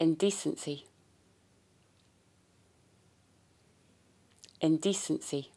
indecency, indecency.